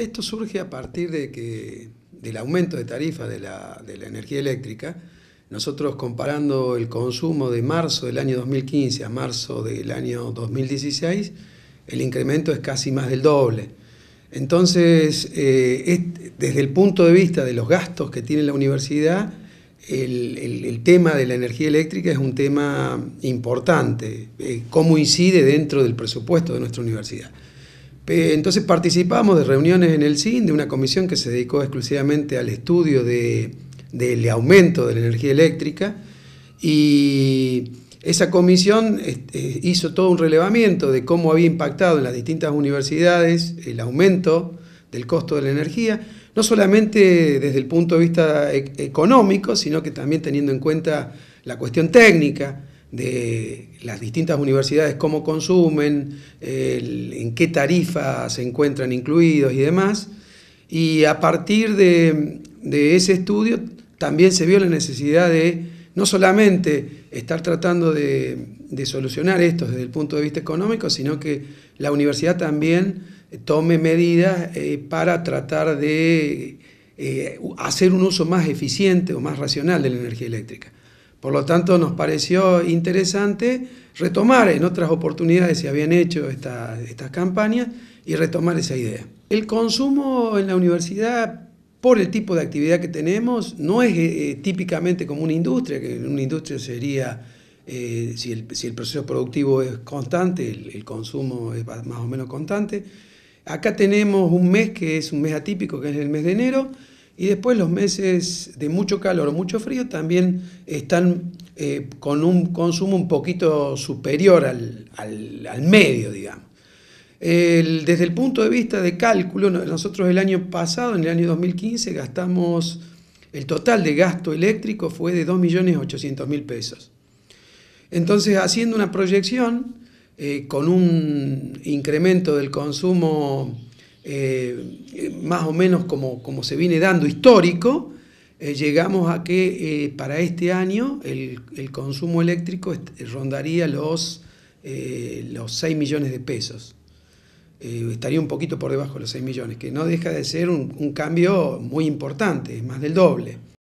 esto surge a partir de que, del aumento de tarifa de la, energía eléctrica. Nosotros comparando el consumo de marzo del año 2015 a marzo del año 2016, el incremento es casi más del doble. Entonces, eh, desde el punto de vista de los gastos que tiene la universidad, el, tema de la energía eléctrica es un tema importante, eh, cómo incide dentro del presupuesto de nuestra universidad. Eh, entonces participamos de reuniones en el CIN, de una comisión que se dedicó exclusivamente al estudio del aumento de la energía eléctrica y esa comisión este, hizo todo un relevamiento de cómo había impactado en las distintas universidades el aumento del costo de la energía, no solamente desde el punto de vista e-, económico, sino que también teniendo en cuenta la cuestión técnica, de las distintas universidades, cómo consumen, en qué tarifa se encuentran incluidos y demás. Y a partir de, ese estudio también se vio la necesidad de no solamente estar tratando de, solucionar esto desde el punto de vista económico, sino que la universidad también tome medidas eh, para tratar de eh, hacer un uso más eficiente o más racional de la energía eléctrica. Por lo tanto, nos pareció interesante retomar en otras oportunidades si habían hecho estas campañas y retomar esa idea. El consumo en la universidad, por el tipo de actividad que tenemos, no es eh, eh, típicamente como una industria, que en una industria sería, eh, si, el, proceso productivo es constante, el, el consumo es más o menos constante. Acá tenemos un mes que es un mes atípico, que es el mes de enero, y después los meses de mucho calor o mucho frío también están eh, con un consumo un poquito superior al, medio, digamos. desde el punto de vista de cálculo, nosotros el año pasado, en el año 2015, gastamos, el total de gasto eléctrico fue de 2.800.000 pesos. Entonces, haciendo una proyección eh, con un incremento del consumo eh, más o menos como, se viene dando histórico, eh, llegamos a que eh, para este año el, consumo eléctrico rondaría los, 6 millones de pesos. estaría un poquito por debajo de los 6 millones, que no deja de ser un, un cambio muy importante, más del doble.